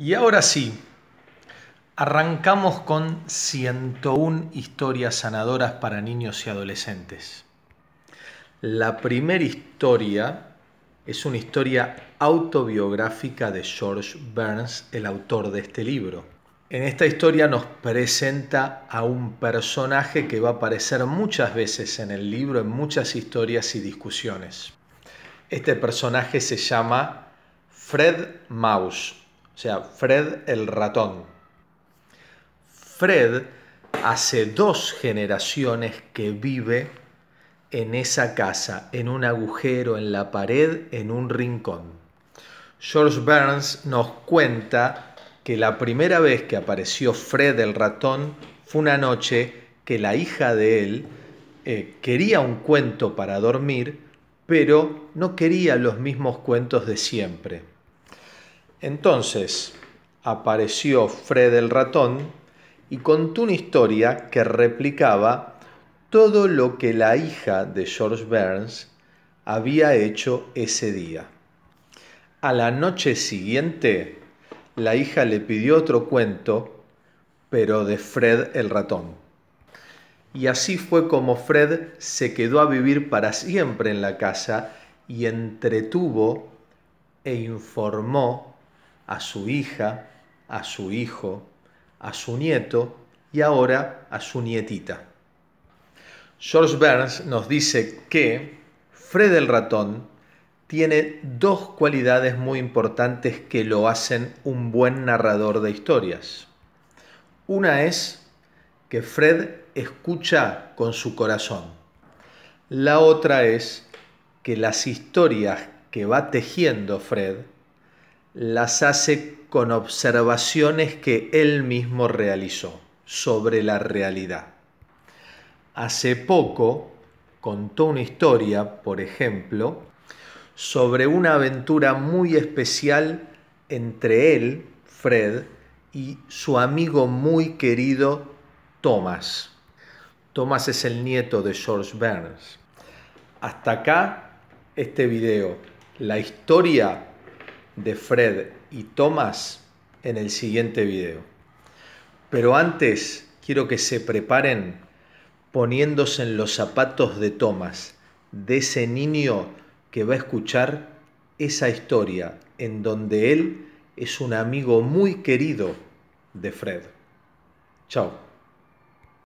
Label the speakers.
Speaker 1: Y ahora sí, arrancamos con 101 historias sanadoras para niños y adolescentes. La primera historia es una historia autobiográfica de George Burns, el autor de este libro. En esta historia nos presenta a un personaje que va a aparecer muchas veces en el libro, en muchas historias y discusiones. Este personaje se llama Fred Maus o sea, Fred el ratón. Fred hace dos generaciones que vive en esa casa, en un agujero, en la pared, en un rincón. George Burns nos cuenta que la primera vez que apareció Fred el ratón fue una noche que la hija de él eh, quería un cuento para dormir, pero no quería los mismos cuentos de siempre. Entonces apareció Fred el ratón y contó una historia que replicaba todo lo que la hija de George Burns había hecho ese día. A la noche siguiente, la hija le pidió otro cuento, pero de Fred el ratón. Y así fue como Fred se quedó a vivir para siempre en la casa y entretuvo e informó a su hija, a su hijo, a su nieto y ahora a su nietita. George Burns nos dice que Fred el ratón tiene dos cualidades muy importantes que lo hacen un buen narrador de historias. Una es que Fred escucha con su corazón. La otra es que las historias que va tejiendo Fred las hace con observaciones que él mismo realizó sobre la realidad. Hace poco contó una historia, por ejemplo, sobre una aventura muy especial entre él, Fred, y su amigo muy querido, Thomas. Thomas es el nieto de George Burns. Hasta acá este video. La historia de Fred y Tomás en el siguiente video. Pero antes quiero que se preparen poniéndose en los zapatos de Tomás, de ese niño que va a escuchar esa historia en donde él es un amigo muy querido de Fred. Chao.